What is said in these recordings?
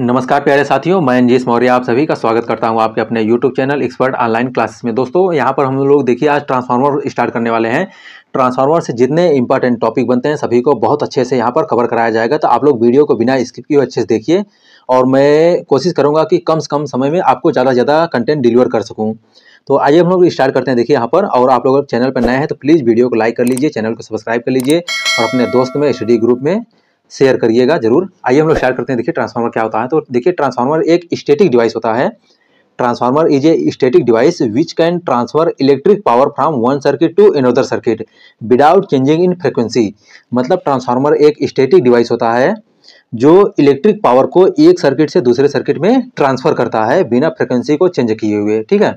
नमस्कार प्यारे साथियों मैं अंजीश मौर्य आप सभी का स्वागत करता हूं आपके अपने YouTube channel expert online classes में दोस्तों यहां पर हम लोग देखिए आज ट्रांसफार्मर स्टार्ट करने वाले हैं ट्रांसफार्मर से जितने इंपॉर्टेंट टॉपिक बनते हैं सभी को बहुत अच्छे से यहाँ पर कवर कराया जाएगा तो आप लोग वीडियो को बिना स्किप किए अच्छे से देखिए और मैं कोशिश करूँगा कि कम से कम समय में आपको ज़्यादा से ज़्यादा कंटेंट डिलीवर कर सकूँ तो आइए हम लोग स्टार्ट करते हैं देखिए यहाँ पर और आप लोग चैनल पर नए हैं तो प्लीज़ वीडियो को लाइक कर लीजिए चैनल को सब्सक्राइब कर लीजिए और अपने दोस्त में स्टडी ग्रुप में शेयर करिएगा जरूर आइए हम लोग शेयर करते हैं देखिए ट्रांसफार्मर क्या होता है तो देखिए ट्रांसफार्मर एक स्टेटिक डिवाइस होता है transformer is a static device which can transfer electric power from one circuit to another circuit without changing in frequency मतलब ट्रांसफार्मर एक स्टेटिक डिवाइस होता है जो इलेक्ट्रिक पावर को एक सर्किट से दूसरे सर्किट में ट्रांसफर करता है बिना फ्रिक्वेंसी को चेंज किए हुए ठीक है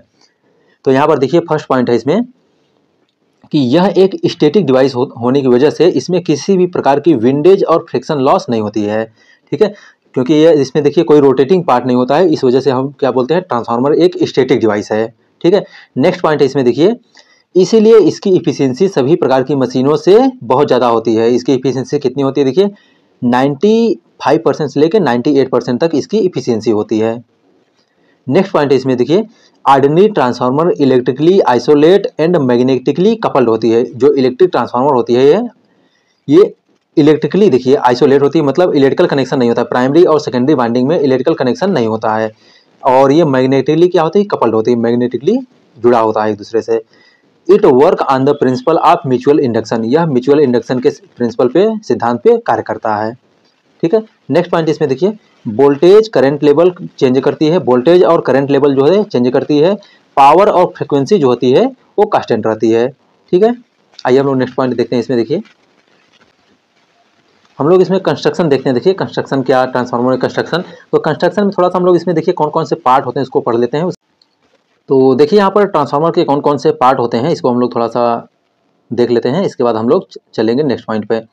तो यहाँ पर देखिए फर्स्ट पॉइंट है इसमें कि यह एक स्टेटिक डिवाइस हो, होने की वजह से इसमें किसी भी प्रकार की विंडेज और फ्रिक्शन लॉस नहीं होती है ठीक है क्योंकि यह इसमें देखिए कोई रोटेटिंग पार्ट नहीं होता है इस वजह से हम क्या बोलते हैं ट्रांसफार्मर एक स्टेटिक डिवाइस है ठीक है नेक्स्ट पॉइंट इसमें देखिए इसीलिए इसकी इफिशियंसी सभी प्रकार की मशीनों से बहुत ज़्यादा होती है इसकी इफिशियंसी कितनी होती है देखिए 95 परसेंट से लेकर 98 परसेंट तक इसकी इफिशियंसी होती है नेक्स्ट पॉइंट इसमें देखिए ordinary transformer electrically isolate and magnetically coupled होती है जो इलेक्ट्रिक ट्रांसफार्मर होती है ये ये इलेक्ट्रिकली देखिए आइसोलेट होती है मतलब इलेक्ट्रिकल कनेक्शन नहीं होता प्राइमरी और सेकेंडरी वाइंडिंग में इलेक्ट्रिकल कनेक्शन नहीं होता है और ये मैग्नेटिकली क्या होती है कपल्ड होती है मैग्नेटिकली जुड़ा होता है एक दूसरे से it work on the principle of mutual induction यह म्यूचुअल इंडक्शन के प्रिंसिपल पे सिद्धांत पे कार्य करता है ठीक है नेक्स्ट पॉइंट इसमें देखिए वोल्टेज करंट लेवल चेंज करती है वोल्टेज और करंट लेवल जो है चेंज करती है पावर और फ्रिक्वेंसी जो होती है वो कांस्टेंट रहती है ठीक है आइए हम लोग नेक्स्ट पॉइंट देखते हैं इसमें देखिए हम लोग इसमें कंस्ट्रक्शन देखते हैं देखिए कंस्ट्रक्शन क्या ट्रांसफार्मर कंस्ट्रक्शन तो कंस्ट्रक्शन में थोड़ा सा हम लोग इसमें देखिए कौन कौन से पार्ट होते हैं उसको पढ़ लेते हैं तो देखिए यहाँ पर ट्रांसफार्मर के कौन कौन से पार्ट होते हैं इसको हम लोग थोड़ा सा देख लेते हैं इसके बाद हम लोग चलेंगे नेक्स्ट पॉइंट पर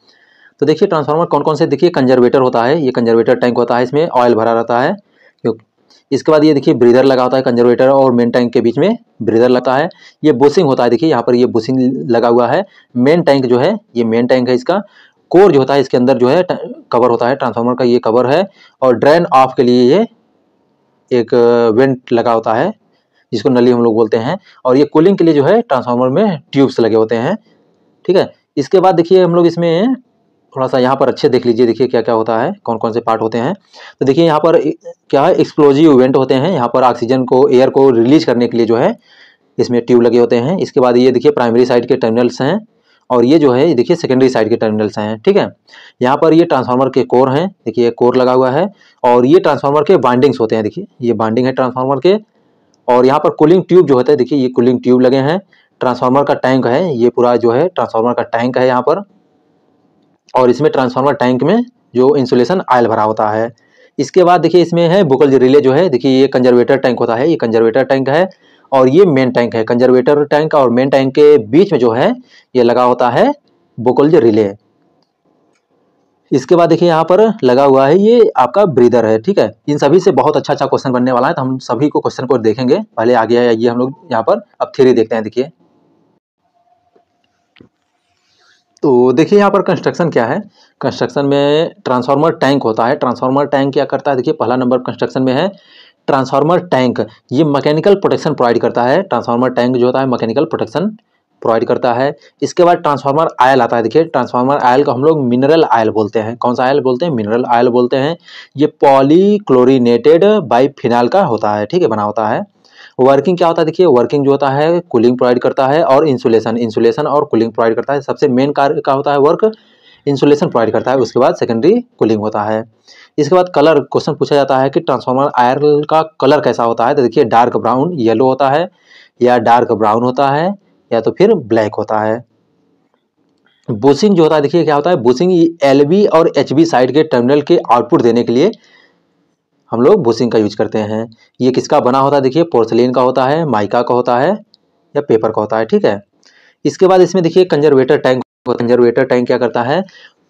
तो देखिए ट्रांसफार्मर कौन कौन से देखिए कंजर्वेटर होता है ये कंजर्वेटर टैंक होता है इसमें ऑयल भरा रहता है इसके बाद ये देखिए ब्रीदर लगा होता है कंजर्वेटर और मेन टैंक के बीच में ब्रीदर लगता है ये बुशिंग होता है देखिए यहाँ पर ये बुशिंग लगा हुआ है मेन टैंक जो है ये मेन टैंक है इसका कोर जो होता है इसके अंदर जो है कवर होता है ट्रांसफार्मर का ये कवर है और ड्रेन ऑफ के लिए ये एक वेंट लगा होता है जिसको नली हम लोग बोलते हैं और ये कूलिंग के लिए जो है ट्रांसफार्मर में ट्यूब्स लगे होते हैं ठीक है इसके बाद देखिए हम लोग इसमें थोड़ा सा यहाँ पर अच्छे देख लीजिए देखिए क्या क्या होता है कौन कौन से पार्ट होते हैं तो देखिए यहाँ पर क्या है एक्सप्लोजिव इवेंट होते हैं यहाँ पर ऑक्सीजन को एयर को रिलीज करने के लिए जो है इसमें ट्यूब लगे होते हैं इसके बाद ये देखिए प्राइमरी साइड के टर्मिनल्स हैं और ये जो है ये देखिए सेकेंडरी साइड के टर्मिनल्स हैं ठीक है यहाँ पर ये ट्रांसफार्मर के कोर हैं देखिए कोर लगा हुआ है और ये ट्रांसफार्मर के बाइंडिंग्स होते हैं देखिए ये बाइंडिंग है ट्रांसफार्मर के और यहाँ पर कूलिंग ट्यूब जो होता है देखिए ये कूलिंग ट्यूब लगे हैं ट्रांसफार्मर का टैंक है ये पूरा जो है ट्रांसफार्मर का टैंक है यहाँ पर और इसमें ट्रांसफार्मर टैंक में जो इंसुलेशन आयल भरा होता है इसके बाद देखिए इसमें है बुकल रिले जो है देखिए ये कंजर्वेटर टैंक होता है ये कंजर्वेटर टैंक है और ये मेन टैंक है कंजर्वेटर टैंक और मेन टैंक के बीच में जो है ये लगा होता है बुकल रिले इसके बाद देखिए यहाँ पर लगा हुआ है ये आपका ब्रीदर है ठीक है इन सभी से बहुत अच्छा अच्छा क्वेश्चन बनने वाला है तो हम सभी को क्वेश्चन को देखेंगे पहले आगे आइए हम लोग यहाँ पर अब थ्री देखते हैं देखिए तो देखिए यहाँ पर कंस्ट्रक्शन क्या है कंस्ट्रक्शन में ट्रांसफार्मर टैंक होता है ट्रांसफार्मर टैंक क्या करता है देखिए पहला नंबर कंस्ट्रक्शन में है ट्रांसफार्मर टैंक ये मैकेनिकल प्रोटेक्शन प्रोवाइड करता है ट्रांसफार्मर टैंक जो होता है मैकेनिकल प्रोटेक्शन प्रोवाइड करता है इसके बाद ट्रांसफार्मर आयल आता है देखिए ट्रांसफार्मर आयल को हम लोग मिनरल आयल बोलते हैं कौन सा आयल बोलते हैं मिनरल आयल बोलते हैं ये पॉलीक्लोरिनेटेड बाईफिनाल का होता है ठीक है बना होता है वर्किंग क्या होता है देखिए वर्किंग जो होता है कूलिंग प्रोवाइड करता है और इंसुलेशन इंसुलेशन और कूलिंग प्रोवाइड करता है सबसे मेन कार्य का होता है वर्क इंसुलेशन प्रोवाइड करता है उसके बाद सेकेंडरी कूलिंग होता है इसके बाद कलर क्वेश्चन पूछा जाता है कि ट्रांसफार्मर आयर का कलर कैसा होता है तो देखिए डार्क ब्राउन येलो होता है या डार्क ब्राउन होता है या तो फिर ब्लैक होता है बुशिंग जो होता है देखिए क्या होता है बुशिंग एल और एच साइड के टर्मिनल के आउटपुट देने के लिए हम लोग बुशिंग का यूज करते हैं ये किसका बना होता है देखिए पोर्सलिन का होता है माइका का होता है या पेपर का होता है ठीक है इसके बाद इसमें देखिए कंजर्वेटर टैंक कंजर्वेटर टैंक क्या करता है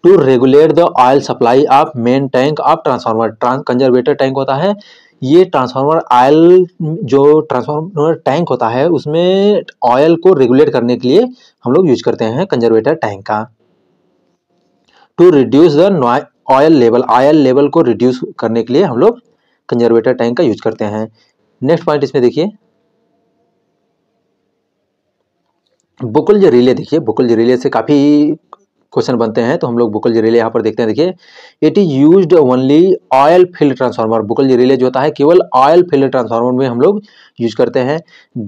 to regulate the oil supply of main tank of transformer conservator tank होता है ये ट्रांसफार्मर ऑयल जो ट्रांसफार्मर टैंक होता है उसमें ऑयल को रेगुलेट करने के लिए हम लोग यूज करते हैं कंजर्वेटर टैंक का to reduce the oil level oil level को रिड्यूस करने के लिए हम लोग कंजर्वेटर टैंक का यूज करते हैं नेक्स्ट पॉइंट इसमें देखिए बुकुल जो रिले देखिए बुकुल जो रिले से काफ़ी क्वेश्चन बनते हैं तो हम लोग बुकल रिले यहाँ पर देखते हैं देखिए it is use only oil filled transformer Buchholz relay जो होता है केवल ऑयल फील्ड ट्रांसफार्मर में हम लोग यूज करते हैं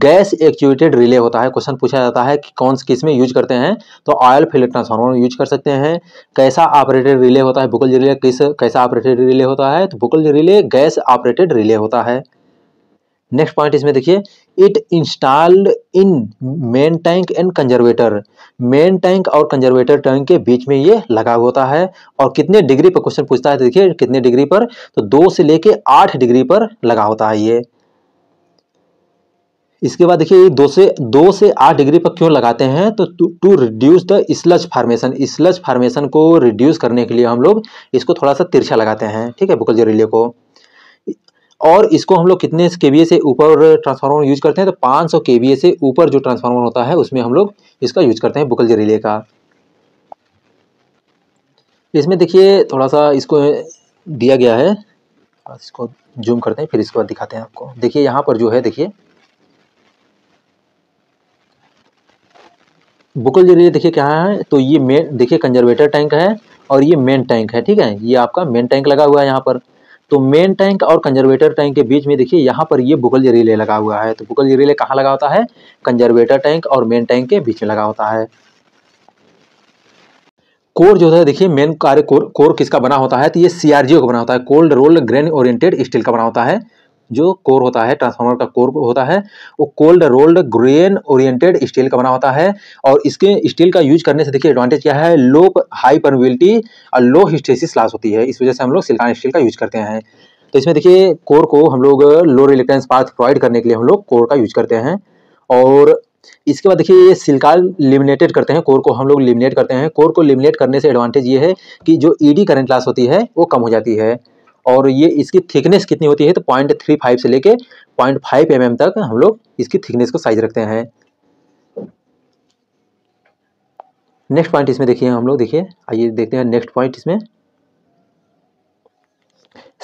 गैस एक्चुएटेड रिले होता है क्वेश्चन पूछा जाता है कि कौन किस में यूज करते हैं तो ऑयल फील्ड ट्रांसफार्मर यूज कर सकते हैं कैसा ऑपरेटेड रिले होता है बुकल रिले किस कैसा ऑपरेटेड रिले होता है तो Buchholz relay gas operated relay होता है नेक्स्ट पॉइंट इसमें देखिए it installed in main tank and conservator main tank और कंजर्वेटर टैंक के बीच में ये लगा होता है और कितने डिग्री पर क्वेश्चन पूछता है तो देखिए कितने डिग्री पर तो दो से लेके आठ डिग्री पर लगा होता है ये इसके बाद देखिए ये दो से दो से आठ डिग्री पर क्यों लगाते हैं तो to reduce the sludge formation sludge formation को रिड्यूस करने के लिए हम लोग इसको थोड़ा सा तिरछा लगाते हैं ठीक है बुकल जरीले को और इसको हम लोग कितने के से ऊपर ट्रांसफार्मर यूज करते हैं तो 500 के से ऊपर जो ट्रांसफार्मर होता है उसमें हम लोग इसका यूज करते हैं बुकल रिले का इसमें देखिए थोड़ा सा इसको दिया गया है इसको जूम करते हैं फिर इसके बाद दिखाते हैं आपको देखिए यहाँ पर जो है देखिए बुकल जरिए देखिए क्या है तो ये मेन देखिए कंजर्वेटर टैंक है और ये मेन टैंक है ठीक है ये आपका मेन टैंक लगा हुआ है यहाँ पर तो मेन टैंक और कंजर्वेटर टैंक के बीच में देखिए यहाँ पर ये भूगल रिले लगा हुआ है तो भूगल रिले कहाँ लगा होता है कंजर्वेटर टैंक और मेन टैंक के बीच में लगा होता है कोर जो है देखिए मेन कार्य कोर कोर किसका बना होता है तो ये सीआरजीओ का बना होता है cold roll grain oriented steel का बना होता है जो कोर होता है ट्रांसफार्मर का कोर होता है वो cold rolled grain oriented steel का बना होता है और इसके स्टील का यूज करने से देखिए एडवांटेज क्या है लो हाई परमिबिलिटी और लो हिस्टेसिस लॉस होती है इस वजह से हम लोग सिल्कान स्टील का यूज करते हैं तो इसमें देखिए कोर को हम लोग लो रिलेक्टेंस पाथ प्रोवाइड करने के लिए हम लोग कोर का यूज करते हैं और इसके बाद देखिए ये सिल्कान लिमिनेटेड करते हैं कोर को हम लोग लिमिनेट करते हैं कोर को लिमिनेट करने से एडवांटेज ये है कि जो ईडी करंट लॉस होती है वो कम हो जाती है और ये इसकी थिकनेस कितनी होती है तो पॉइंट थ्री फाइव से लेके पॉइंट फाइव एम तक हम लोग इसकी थिकनेस को साइज रखते हैं नेक्स्ट पॉइंट इसमें देखिए हम लोग देखिए आइए देखते हैं नेक्स्ट पॉइंट इसमें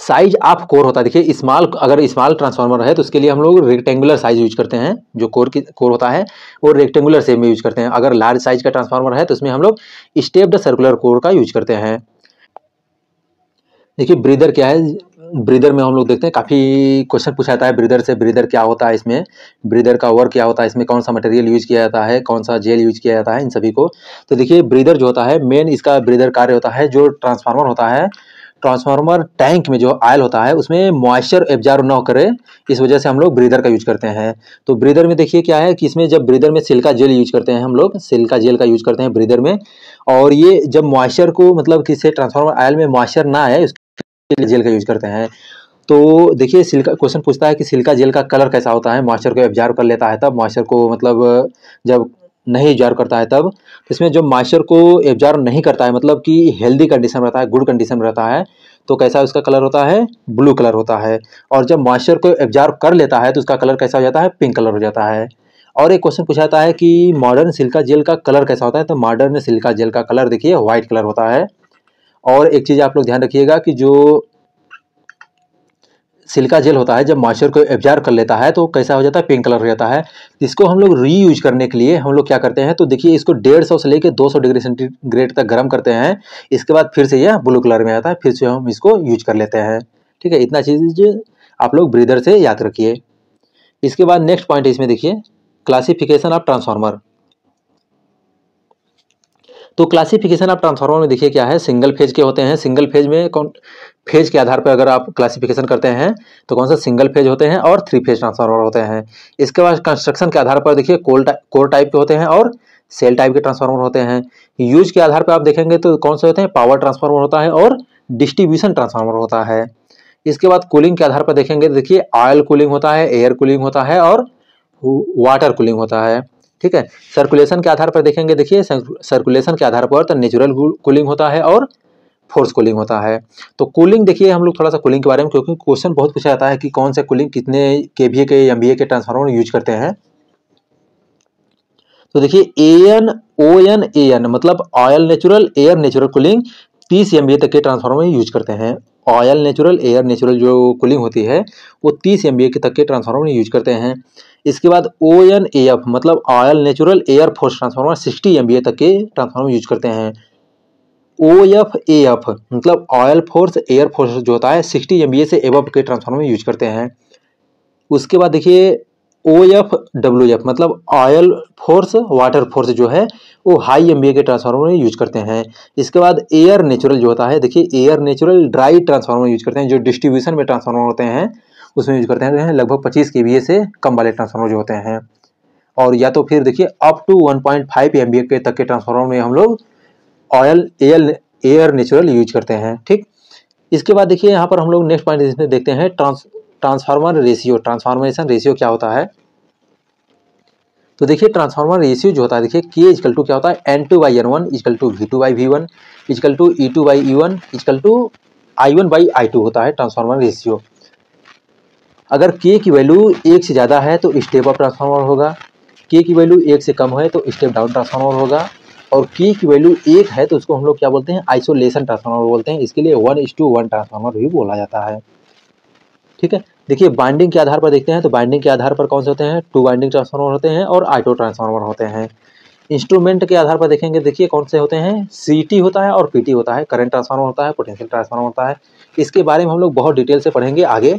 साइज ऑफ कोर होता है देखिए स्मॉल अगर स्मॉल ट्रांसफार्मर है तो उसके लिए हम लोग रेक्टेंगुलर साइज यूज करते हैं जो कोर की कोर होता है वो रेक्टेंगुलर सेम में यूज करते हैं अगर लार्ज साइज का ट्रांसफार्मर है तो उसमें हम लोग स्टेप्ड सर्कुलर कोर का यूज करते हैं देखिए ब्रीदर क्या है ब्रीदर में हम लोग देखते हैं काफ़ी क्वेश्चन पूछा जाता है ब्रीदर से ब्रीदर क्या होता है इसमें ब्रीदर का वर्क क्या होता है इसमें कौन सा मटेरियल यूज किया जाता है कौन सा जेल यूज किया जाता है इन सभी को तो देखिए ब्रीदर जो होता है मेन इसका ब्रीदर कार्य होता है जो ट्रांसफार्मर होता है ट्रांसफार्मर टैंक में जो आयल होता है उसमें मॉइस्चर एब्जार्व ना करे इस वजह से हम लोग ब्रीदर का यूज करते हैं तो ब्रीदर में देखिए क्या है कि इसमें जब ब्रीदर में सिल्का जेल यूज करते हैं हम लोग सिल्का जेल का यूज करते हैं ब्रीदर में और ये जब मॉइस्चर को मतलब किसी ट्रांसफार्मर आयल में मॉइस्चर ना आए जेल का यूज करते हैं तो देखिए सिल्का क्वेश्चन पूछता है कि सिल्का जेल का कलर कैसा होता है मॉइस्चर को एब्जॉर्व कर लेता है तब मॉइस्चर को मतलब जब नहीं एब्जॉर्व करता है तब तो इसमें जब मॉइस्चर को एब्जॉर्व नहीं करता है मतलब कि हेल्दी कंडीशन रहता है गुड कंडीशन रहता है तो कैसा उसका कलर होता है ब्लू कलर होता है और जब मॉइस्चर को एब्जॉर्व कर लेता है तो उसका कलर कैसा हो जाता है पिंक कलर हो जाता है और एक क्वेश्चन पूछा जाता है कि मॉडर्न सिल्का जेल का कलर कैसा होता है तो मॉडर्न सिल्का जेल का कलर देखिए व्हाइट कलर होता है और एक चीज़ आप लोग ध्यान रखिएगा कि जो सिल्का जेल होता है जब मॉइस्चर को एब्जार्व कर लेता है तो कैसा हो जाता है पिंक कलर हो जाता है इसको हम लोग रीयूज करने के लिए हम लोग क्या करते हैं तो देखिए इसको डेढ़ सौ से लेकर दो सौ डिग्री सेंटीग्रेड तक गर्म करते हैं इसके बाद फिर से यह ब्लू कलर में आता है फिर से हम इसको यूज कर लेते हैं ठीक है इतना चीज़ आप लोग ब्रीदर से याद रखिए इसके बाद नेक्स्ट पॉइंट इसमें देखिए क्लासीफिकेशन ऑफ ट्रांसफार्मर तो क्लासिफिकेशन आप ट्रांसफार्मर में देखिए क्या है सिंगल फेज के होते हैं सिंगल फेज में कौन फेज के आधार पर अगर आप क्लासिफिकेशन करते हैं तो कौन सा सिंगल फेज होते हैं और थ्री फेज ट्रांसफार्मर होते हैं इसके बाद कंस्ट्रक्शन के आधार पर देखिए कोल कोर टाइप के होते हैं और सेल टाइप के ट्रांसफार्मर होते हैं यूज के आधार पर आप देखेंगे तो कौन से होते हैं पावर ट्रांसफार्मर होता है और डिस्ट्रीब्यूशन ट्रांसफार्मर होता है इसके बाद कूलिंग के आधार पर देखेंगे देखिए ऑयल कूलिंग होता है एयर कूलिंग होता है और वाटर कूलिंग होता है ठीक है सर्कुलेशन के आधार पर देखेंगे देखिए सर्कुलेशन के आधार पर तो नेचुरल कूलिंग होता है और फोर्स कूलिंग होता है तो कूलिंग देखिए हम लोग थोड़ा सा कूलिंग के बारे में क्योंकि क्वेश्चन बहुत पूछा जाता है कि कौन सा कूलिंग कितने के बी के एम के ट्रांसफार्मर यूज करते हैं तो देखिए A N O N A N मतलब oil natural air natural cooling तीस एम तक के ट्रांसफार्मर में यूज करते हैं ऑयल नेचुरल एयर नेचुरल जो कूलिंग होती है वो तीस एम तक के ट्रांसफार्मर में यूज करते हैं इसके बाद ओ एन ए एफ मतलब oil natural air force transformer sixty M B A तक के ट्रांसफार्मर यूज करते हैं ओ एफ ए एफ मतलब ऑयल फोर्स एयर फोर्स जो होता है सिक्सटी एम बी ए से एब के ट्रांसफार्मर यूज करते हैं उसके बाद देखिए ओ एफ डब्ल्यू एफ मतलब ऑयल फोर्स वाटर फोर्स जो है वो हाई एम के ट्रांसफार्मर यूज करते हैं इसके बाद एयर नेचुरल जो होता है देखिए air natural dry transformer use करते हैं जो डिस्ट्रीब्यूशन में ट्रांसफार्मर होते हैं उसमें यूज करते हैं लगभग पच्चीस के से कम वाले ट्रांसफार्मर जो होते हैं और या तो फिर देखिए अप टू 1.5 पॉइंट के तक के ट्रांसफार्मर में हम लोग oil air air natural use करते हैं ठीक इसके बाद देखिए यहाँ पर हम लोग नेक्स्ट पॉइंट देखते हैं trans transformer ratio transformation ratio क्या होता है तो देखिए ट्रांसफार्मर रेशियो जो होता है देखिए के इजकल टू क्या होता है N two by N one is equal to V two by V one is equal to E two by E one is equal to I one by I two होता है ट्रांसफार्मर रेशियो अगर के की वैल्यू एक से ज़्यादा है तो स्टेप अप ट्रांसफार्मर होगा के की वैल्यू एक से कम है तो स्टेप डाउन ट्रांसफार्मर होगा और के की वैल्यू एक है तो उसको हम लोग क्या बोलते हैं आइसोलेशन ट्रांसफार्मर बोलते हैं इसके लिए वन इस टू वन ट्रांसफार्मर भी बोला जाता है ठीक है देखिए बाइंडिंग के आधार पर देखते हैं तो बाइंडिंग के आधार पर कौन से होते हैं टू बाइंडिंग ट्रांसफार्मर होते हैं और आइटो ट्रांसफार्मर होते हैं इंस्ट्रूमेंट के आधार पर देखेंगे देखिए कौन से होते हैं सी होता है और पी होता है करंट ट्रांसफार्मर होता है पोटेंशियल ट्रांसफार्मर होता है इसके बारे में हम लोग बहुत डिटेल से पढ़ेंगे आगे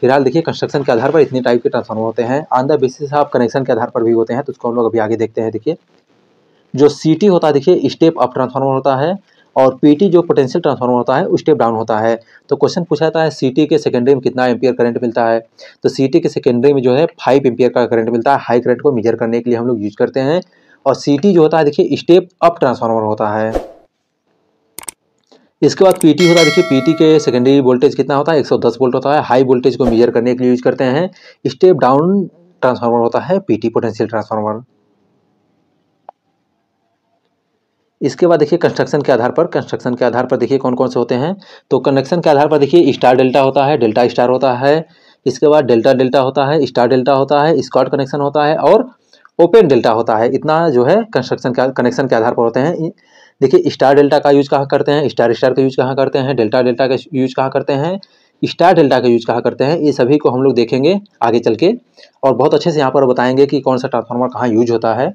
फिलहाल देखिए कंस्ट्रक्शन के आधार पर इतने टाइप के ट्रांसफार्मर होते हैं on the basis of connection के आधार पर भी होते हैं तो उसको हम लोग अभी आगे देखते हैं देखिए जो सी होता है देखिए स्टेप अप ट्रांसफार्मर होता है और पीटी जो पोटेंशियल ट्रांसफार्मर होता है स्टेप डाउन होता है तो क्वेश्चन पूछा जाता है सीटी के सेकेंडरी में कितना एम्पियर करंट मिलता है तो सीटी के सेकेंडरी में जो है फाइव एम्पियर का करंट मिलता है हाई करंट को मेजर करने के लिए हम लोग यूज करते हैं और सीटी जो होता है देखिए स्टेप अप ट्रांसफार्मर होता है इसके बाद पीटी होता है देखिए पीटी के सेकेंडरी वोल्टेज कितना होता है 110 वोल्ट होता है हाई वोल्टेज को मेजर करने के लिए यूज करते हैं स्टेप डाउन ट्रांसफार्मर होता है पीटी पोटेंशियल ट्रांसफार्मर इसके बाद देखिए कंस्ट्रक्शन के आधार पर कंस्ट्रक्शन के आधार पर देखिए कौन कौन से होते हैं तो कनेक्शन के आधार पर देखिए स्टार डेल्टा होता है डेल्टा स्टार होता है इसके बाद डेल्टा डेल्टा होता है स्टार डेल्टा होता है स्कॉट कनेक्शन होता है और ओपन डेल्टा होता है इतना जो है कंस्ट्रक्शन के कनेक्शन के आधार पर होते हैं देखिए स्टार डेल्टा का यूज कहाँ करते हैं स्टार स्टार का यूज कहाँ करते हैं डेल्टा डेल्टा का यूज कहाँ करते हैं स्टार डेल्टा का यूज कहाँ करते हैं ये सभी को हम लोग देखेंगे आगे चल के और बहुत अच्छे से यहाँ पर बताएंगे कि कौन सा ट्रांसफार्मर कहाँ यूज होता है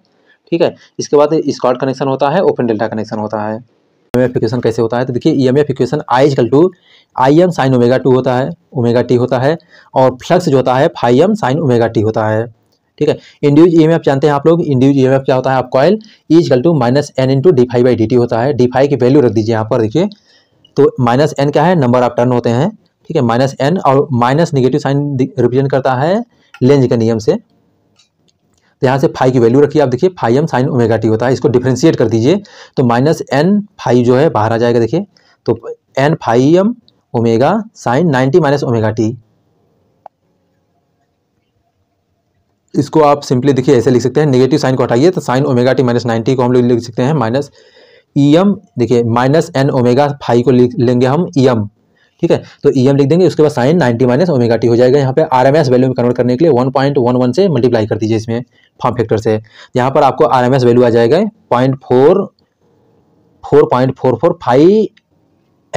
ठीक है इसके बाद स्कॉट कनेक्शन होता है ओपन डेल्टा कनेक्शन होता है ई एम इक्वेशन कैसे होता है तो देखिए E M equation I equal to I M sine omega T होता है ओमेगा टी होता है और फ्लक्स जो होता है phi M sine omega T होता है ठीक है इंड्यूज ई आप जानते हैं आप लोग इंड्यूज ई क्या होता है आप कॉयल गल to minus N into D phi by D होता है डी की वैल्यू रख दीजिए यहाँ पर देखिए तो माइनस एन क्या है नंबर ऑफ टर्न होते हैं ठीक है माइनस एन और माइनस निगेटिव साइन रिप्रेजेंट करता है लेंज के नियम से तो यहाँ से फाइव की वैल्यू रखिए आप देखिए phi M sine omega T होता है इसको डिफ्रेंशिएट कर दीजिए तो माइनस एन फाइव जो है बाहर आ जाएगा देखिए तो N phi M omega sine ninety minus omega T इसको आप सिंपली देखिए ऐसे लिख सकते हैं नेगेटिव साइन को हटाइए तो sine omega T minus ninety को हम लोग लिख सकते हैं माइनस ई एम देखिए माइनस एन ओमेगा फाइव को लिख लेंगे हम ई e एम ठीक है तो ई e एम लिख देंगे उसके बाद sine ninety minus omega T हो जाएगा यहाँ पे आर एम एस वैल्यू में कन्वर्ट करने के लिए वन पॉइंट वन वन से मल्टीप्लाई कर दीजिए इसमें फॉर्म फैक्टर से यहाँ पर आपको आर एम एस वैल्यू आ जाएगा point four four point four four phi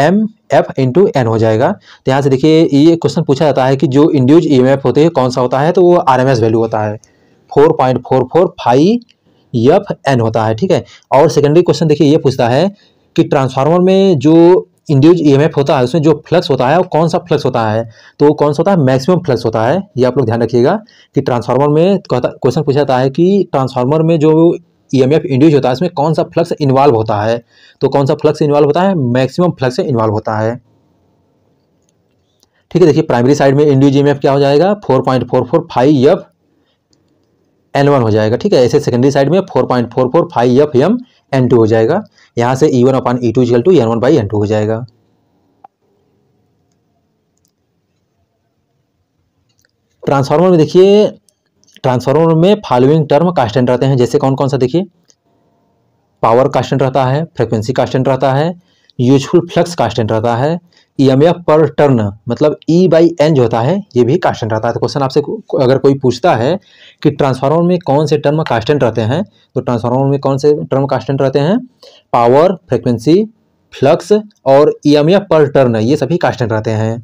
M F into N हो जाएगा तो यहाँ से देखिए ये क्वेश्चन पूछा जाता है कि जो इंड्यूज ई e होते हैं कौन सा होता है तो वो आर वैल्यू होता है four point four four phi F N होता है ठीक है और सेकेंडरी क्वेश्चन देखिए ये पूछता है कि ट्रांसफार्मर में जो इंड्यूज ई e होता है उसमें जो फ्लक्स होता है वो कौन सा फ्लक्स होता है तो कौन सा होता है मैक्सिमम फ्लक्स होता है ये आप लोग ध्यान रखिएगा कि ट्रांसफार्मर में क्वेश्चन पूछा जाता है कि ट्रांसफार्मर में जो ईएमएफ e इंड्यूज होता है इसमें कौन सा फ्लक्स इन्वॉल्व होता है तो कौन सा फ्लक्स इन्वॉल्व होता है मैक्सिमम फ्लक्स इन्वॉल्व होता है ठीक है देखिए प्राइमरी साइड में इंड्यूज ईएमएफ e क्या हो जाएगा four point four four five F N one हो जाएगा ठीक है ऐसे सेकेंडरी साइड में four point four four five F M N two हो जाएगा यहाँ से E one upon E two equal two N one by N two हो जाएगा ट्रांसफार्मर में देखिए ट्रांसफार्मर में फॉलोइंग टर्म कांस्टेंट रहते हैं जैसे कौन कौन सा देखिए पावर कांस्टेंट रहता है फ्रिक्वेंसी कांस्टेंट रहता है यूजफुल फ्लक्स कांस्टेंट रहता है ईएमएफ पर टर्न मतलब ई बाई एन जो होता है ये भी कांस्टेंट रहता है तो क्वेश्चन आपसे अगर कोई पूछता है कि ट्रांसफार्मर में कौन से टर्म कांस्टेंट रहते हैं तो ट्रांसफार्मर में कौन से टर्म कांस्टेंट रहते हैं पावर फ्रिक्वेंसी फ्लक्स और ईएमएफ पर टर्न ये सभी कांस्टेंट रहते हैं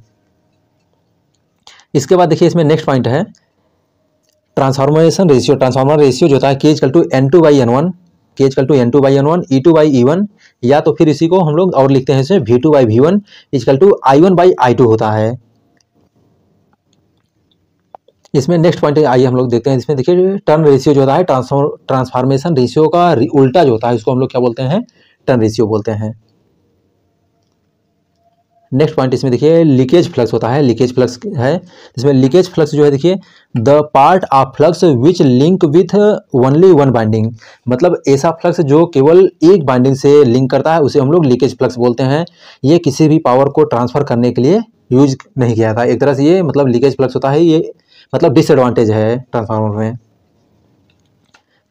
इसके बाद देखिए इसमें नेक्स्ट पॉइंट है ट्रांसफॉर्मेशन रेशियो ट्रांसफॉर्मर रेशियो जो होता है K is equal two N two by N one K is equal two N two by N one E two by E one या तो फिर इसी को हम लोग और लिखते हैं इसमें V two by V one is equal to I one by I two होता है इसमें नेक्स्ट पॉइंट आइए हम लोग देखते हैं इसमें देखिए टर्न रेशियो जो होता है ट्रांसफॉर्मेशन रेशियो का उल्टा जो होता है इसको हम लोग क्या बोलते हैं टर्न रेशियो बोलते हैं नेक्स्ट पॉइंट इसमें देखिए लीकेज फ्लक्स होता है लीकेज फ्लक्स है इसमें लीकेज फ्लक्स जो है देखिए the part of flux which link with only one winding मतलब ऐसा फ्लक्स जो केवल एक बाइंडिंग से लिंक करता है उसे हम लोग लीकेज फ्लक्स बोलते हैं ये किसी भी पावर को ट्रांसफर करने के लिए यूज नहीं किया था एक तरह से ये मतलब लीकेज फ्लक्स होता है ये मतलब डिसएडवांटेज है ट्रांसफार्मर में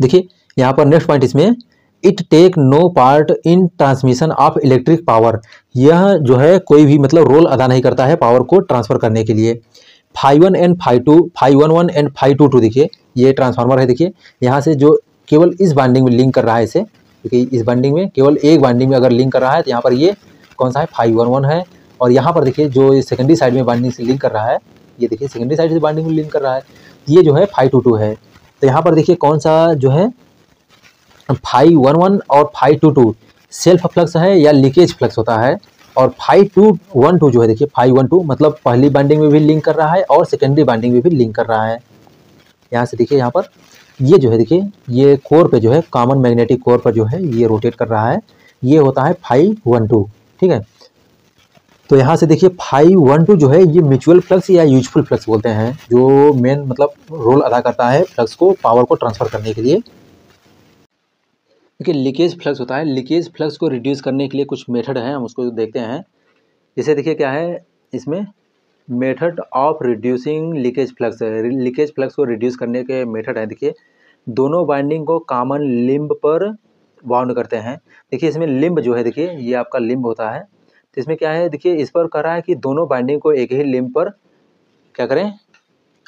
देखिए यहाँ पर नेक्स्ट पॉइंट इसमें it take no part in transmission of electric power यह जो है कोई भी मतलब रोल अदा नहीं करता है पावर को ट्रांसफर करने के लिए five one and five two five one one and five two two देखिए ये ट्रांसफार्मर है देखिए यहाँ से जो केवल इस बाइंडिंग में लिंक कर रहा है इसे क्योंकि इस बाइंडिंग में केवल एक बाइंडिंग में अगर लिंक कर रहा है तो यहाँ पर ये कौन सा है फाइव वन वन है और यहाँ पर देखिए जो सेकेंडरी साइड में बाइंडिंग से लिंक कर रहा है ये देखिए सेकेंडरी साइड से बाइंडिंग में लिंक कर रहा है ये जो है फाइव टू टू है तो यहाँ पर देखिए कौन सा जो है फाइव वन वन और five two two self flux है या लीकेज फ्लक्स होता है और फाइव टू वन टू जो है देखिए फाइव वन टू मतलब पहली बाइंडिंग में भी लिंक कर रहा है और सेकेंडरी बाइंडिंग में भी लिंक कर रहा है यहाँ से देखिए यहाँ पर ये जो है देखिए ये कोर पे जो है कॉमन मैग्नेटिक कोर पर जो है ये रोटेट कर रहा है ये होता है फाइव वन टू ठीक है तो यहाँ से देखिए फाइव वन टू जो है ये म्यूचुअल फ्लक्स या यूजफुल फ्लक्स बोलते हैं जो मेन मतलब रोल अदा करता है फ्लक्स को पावर को ट्रांसफ़र करने के लिए देखिए लीकेज फ्लक्स होता है लीकेज फ्लक्स को रिड्यूस करने के लिए कुछ मेथड हैं हम उसको देखते हैं जैसे देखिए क्या है इसमें method of reducing leakage flux leakage flux को रिड्यूस करने के मेथड हैं देखिए दोनों बाइंडिंग को कॉमन लिम्ब पर बाउंड करते हैं देखिए इसमें लिम्ब जो है देखिए ये आपका लिम्ब होता है तो इसमें क्या है देखिए इस पर कह रहा है कि दोनों बाइंडिंग को एक ही लिम्ब पर क्या करें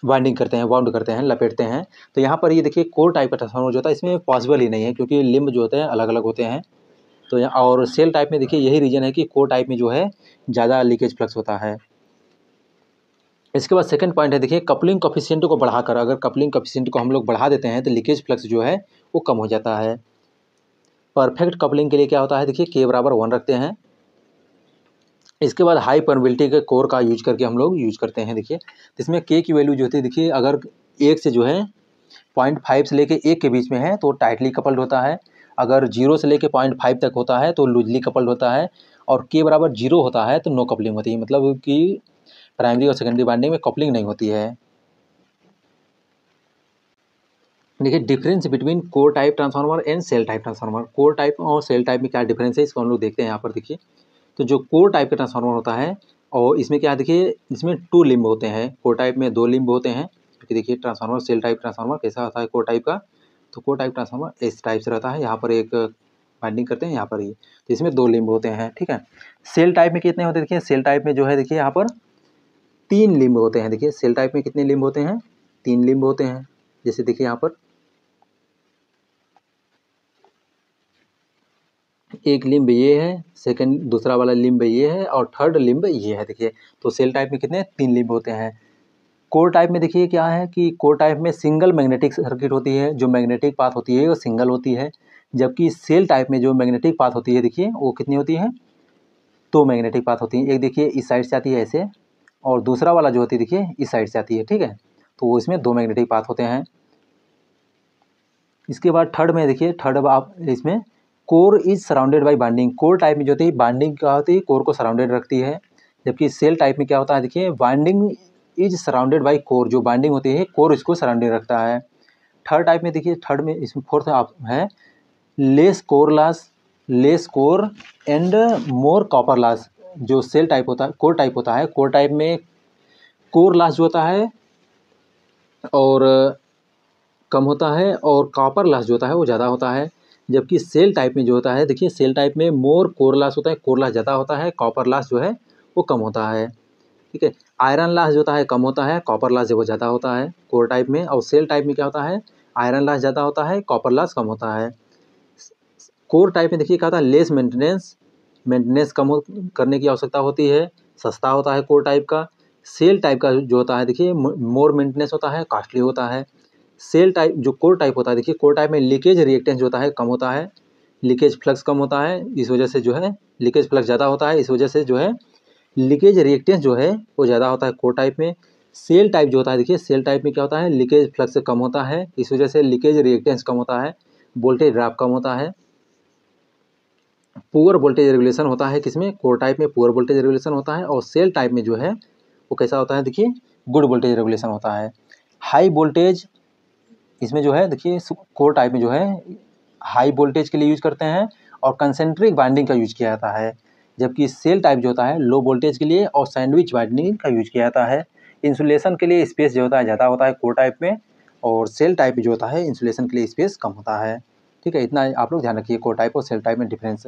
वाइंडिंग करते हैं वाउंड करते हैं लपेटते हैं तो यहाँ पर ये देखिए कोर टाइप का ट्रांसफार्मर जो होता है इसमें पॉसिबल ही नहीं है क्योंकि लिम्ब जो होते हैं अलग अलग होते हैं तो और सेल टाइप में देखिए यही रीजन है कि कोर टाइप में जो है ज़्यादा लीकेज फ्लक्स होता है इसके बाद सेकंड पॉइंट है देखिए कपलिंग कॉफिशेंट को बढ़ाकर अगर कपलिंग कॉफिशेंट को हम लोग बढ़ा देते हैं तो लीकेज फ्लक्स जो है वो कम हो जाता है परफेक्ट कपलिंग के लिए क्या होता है देखिए के बराबर वन रखते हैं इसके बाद हाई परबिलिटी के कोर का यूज करके हम लोग यूज करते हैं देखिए इसमें के की वैल्यू जो होती है देखिए अगर एक से जो है पॉइंट फाइव से लेके एक के बीच में है तो टाइटली कपल्ड होता है अगर जीरो से लेके पॉइंट फाइव तक होता है तो लूजली कपल्ड होता है और के बराबर जीरो होता है तो नो कपलिंग होती है मतलब कि प्राइमरी और सेकेंडरी बाइंडिंग में कपलिंग नहीं होती है देखिए difference between core type transformer and shell type transformer core type और सेल टाइप में क्या डिफरेंस है इसको हम लोग देखते हैं यहाँ पर देखिए तो जो कोर टाइप का ट्रांसफार्मर होता है और इसमें क्या देखिए इसमें टू लिम्ब होते हैं कोर टाइप में दो लिम्ब होते हैं क्योंकि देखिए ट्रांसफार्मर सेल टाइप ट्रांसफार्मर कैसा होता है कोर टाइप का तो कोर टाइप ट्रांसफार्मर इस टाइप से रहता है यहाँ पर एक बाइंडिंग करते हैं यहाँ पर ही तो इसमें दो लिम्ब होते हैं ठीक है सेल टाइप में कितने होते हैं देखिए सेल टाइप में जो है देखिए यहाँ पर तीन लिम्ब होते हैं देखिए सेल टाइप में कितने लिम्ब होते हैं तीन लिम्ब होते हैं जैसे देखिए यहाँ पर एक लिंब ये है सेकंड दूसरा वाला लिंब ये है और थर्ड लिम्ब ये है देखिए तो सेल टाइप में कितने तीन लिंब होते हैं कोर टाइप में देखिए क्या है कि कोर टाइप में सिंगल मैग्नेटिक सर्किट होती है जो मैग्नेटिक पाथ होती है वो सिंगल होती है जबकि सेल टाइप में जो मैग्नेटिक पाथ होती है देखिए वो कितनी होती है दो मैग्नेटिक पाथ होती है एक देखिए इस साइड से आती है ऐसे और दूसरा वाला जो होती है देखिए इस साइड से आती है ठीक है तो इसमें दो मैग्नेटिक पाथ होते हैं इसके बाद थर्ड में देखिए थर्ड आप इसमें core is surrounded by winding core type में जो होती है बाइंडिंग क्या होती है कोर को सराउंडेड रखती है जबकि सेल टाइप में क्या होता है देखिए winding is surrounded by core जो बाइंडिंग होती है कोर इसको सराउंडेड रखता है थर्ड टाइप में देखिए थर्ड में इसमें फोर्थ आप है less core loss less core and more copper loss जो सेल टाइप होता है कोर टाइप होता है कोर टाइप में कोर लास जो होता है और कम होता है और कॉपर लास जो होता है वो ज़्यादा होता है जबकि सेल टाइप में जो होता है देखिए सेल टाइप में मोर कोर लास होता है कोर लास ज़्यादा होता है कॉपर लास जो है वो कम होता है ठीक है आयरन लास जो होता है कम होता है कॉपर लास जो वो ज़्यादा होता है कोर टाइप में और सेल टाइप में क्या होता है आयरन लास ज़्यादा होता है कॉपर लास कम होता है कोर टाइप में देखिए क्या होता है लेस मेंटेनेंस मेंटेनेंस कम करने की आवश्यकता होती है सस्ता होता है कोर टाइप का सेल टाइप का जो होता है देखिए मोर मेंटेनेंस होता है कॉस्टली होता है सेल टाइप जो कोर टाइप होता है देखिए कोर टाइप में लीकेज रिएक्टेंस जो होता है कम होता है लीकेज फ्लक्स कम होता है इस वजह से जो है लीकेज फ्लक्स ज़्यादा होता है इस वजह से जो है लीकेज रिएक्टेंस जो है वो ज़्यादा होता है कोर टाइप में सेल टाइप जो होता है देखिए सेल टाइप में क्या होता है लीकेज फ्लक्स कम होता है इस वजह से लीकेज रिएक्टेंस कम होता है वोल्टेज ड्राप कम होता है पुअर वोल्टेज रेगुलेशन होता है किसमें कोर टाइप में पुअर वोल्टेज रेगुलेशन होता है और सेल टाइप में जो है वो कैसा होता है देखिए गुड वोल्टेज रेगुलेशन होता है हाई वोल्टेज इसमें जो है देखिए कोर टाइप में जो है हाई वोल्टेज के लिए यूज करते हैं और कंसेंट्रिक बाइंडिंग का यूज किया जाता है जबकि सेल टाइप जो होता है लो वोल्टेज के लिए और सैंडविच बाइंडिंग का यूज किया जाता है इंसुलेशन के लिए स्पेस जो होता है ज़्यादा होता है कोर टाइप में और सेल टाइप जो होता है इंसुलेशन के लिए स्पेस कम होता है ठीक है इतना आप लोग ध्यान रखिए कोर टाइप और सेल टाइप में डिफरेंस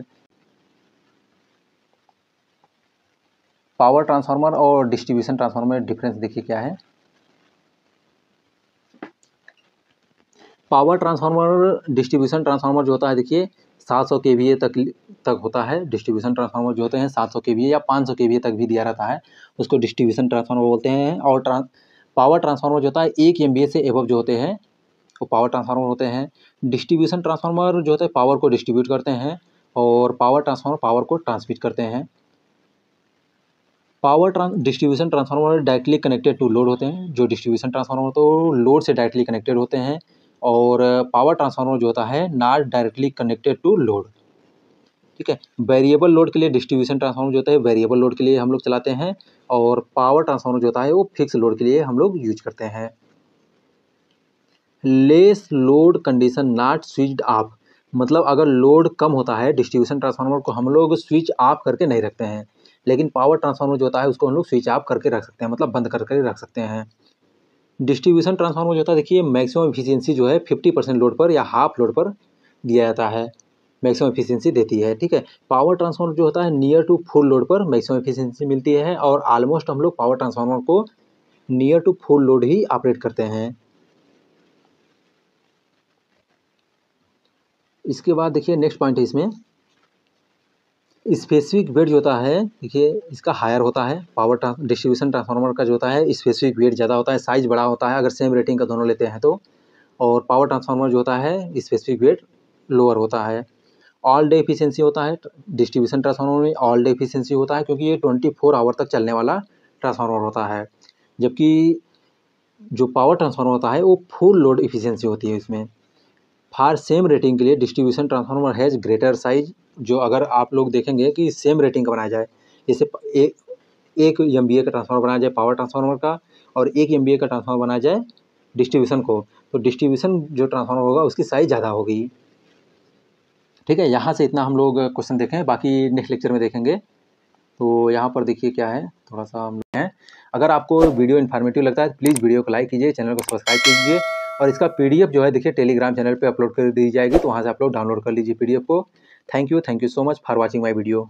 पावर ट्रांसफार्मर और डिस्ट्रीब्यूशन ट्रांसफार्मर में डिफरेंस देखिए क्या है पावर ट्रांसफार्मर डिस्ट्रीब्यूशन ट्रांसफार्मर जो होता है देखिए 700 ए तक तक होता है डिस्ट्रीब्यूशन ट्रांसफार्मर जो होते हैं 700 ए या 500 ए तक भी दिया रहता है उसको डिस्ट्रीब्यूशन ट्रांसफार्मर बोलते हैं और ट्रांस पावर ट्रांसफार्मर जो होता है एक एम से एबव जो होते हैं वो पावर ट्रांसफार्मर होते हैं डिस्ट्रीब्यूशन ट्रांसफार्मर जो होते हैं पावर को डिस्ट्रीब्यूट करते हैं और पावर ट्रांसफार्मर पावर को ट्रांसमिट करते हैं power trans distribution transformer directly connected to load होते हैं जो डिस्ट्रीब्यूशन ट्रांसफार्मर तो लोड से डायरेक्टली कनेक्टेड होते हैं और पावर ट्रांसफार्मर जो होता है not directly connected to load ठीक है वेरिएबल लोड के लिए डिस्ट्रीब्यूशन ट्रांसफार्मर जो होता है वेरिएबल लोड के लिए हम लोग चलाते हैं और पावर ट्रांसफार्मर जो होता है वो फिक्स लोड के लिए हम लोग यूज करते हैं less load condition not switched off मतलब अगर लोड कम होता है डिस्ट्रीब्यूशन ट्रांसफार्मर को हम लोग स्विच ऑफ करके नहीं रखते हैं लेकिन पावर ट्रांसफार्मर जो होता है उसको हम लोग स्विच ऑफ करके रख सकते हैं मतलब बंद करके रख सकते हैं डिस्ट्रीब्यूशन ट्रांसफार्मर जो होता है देखिए मैक्सिमम एफिशिएंसी जो है फिफ्टी परसेंट लोड पर या हाफ लोड पर दिया जाता है मैक्सिमम एफिशिएंसी देती है ठीक है पावर ट्रांसफार्मर जो होता है नियर टू फुल लोड पर मैक्सिमम एफिशिएंसी मिलती है और आलमोस्ट हम लोग पावर ट्रांसफार्मर को नियर टू फुल लोड ही ऑपरेट करते हैं इसके बाद देखिए नेक्स्ट पॉइंट है इसमें स्पेसिफिक वेट जो होता है देखिए इसका हायर होता है पावर ट्रांस डिस्ट्रीब्यूशन ट्रांसफार्मर का जो होता है स्पेसिफिक वेट ज़्यादा होता है साइज़ बड़ा होता है अगर सेम रेटिंग का दोनों लेते हैं तो और पावर ट्रांसफार्मर जो होता है स्पेसिफिक वेट लोअर होता है ऑल डे एफिशिएंसी होता है डिस्ट्रीब्यूशन ट्रांसफार्मर में ऑल डे एफिशिएंसी होता है क्योंकि ये ट्वेंटी फोर आवर तक चलने वाला ट्रांसफार्मर होता है जबकि जो पावर ट्रांसफार्मर होता है वो फुल लोड एफिशिएंसी होती है इसमें फार सेम रेटिंग के लिए distribution transformer has greater size जो अगर आप लोग देखेंगे कि सेम रेटिंग का बनाया जाए जैसे एक एक एम का ट्रांसफार्मर बनाया जाए पावर ट्रांसफार्मर का और एक एम का ट्रांसफार्मर बनाया जाए डिस्ट्रीब्यूशन को तो डिस्ट्रीब्यूशन जो ट्रांसफार्मर होगा उसकी साइज़ ज़्यादा होगी ठीक है यहाँ से इतना हम लोग क्वेश्चन देखें बाकी नेक्स्ट लेक्चर में देखेंगे तो यहाँ पर देखिए क्या है थोड़ा सा हम हैं अगर आपको वीडियो इन्फॉर्मेटिव लगता है तो प्लीज़ वीडियो को लाइक कीजिए चैनल को सब्सक्राइब कीजिए और इसका पी जो है देखिए टेलीग्राम चैनल पर अपलोड कर दी जाएगी तो वहाँ से आप लोग डाउनलोड कर लीजिए पी को thank you thank you so much for watching my video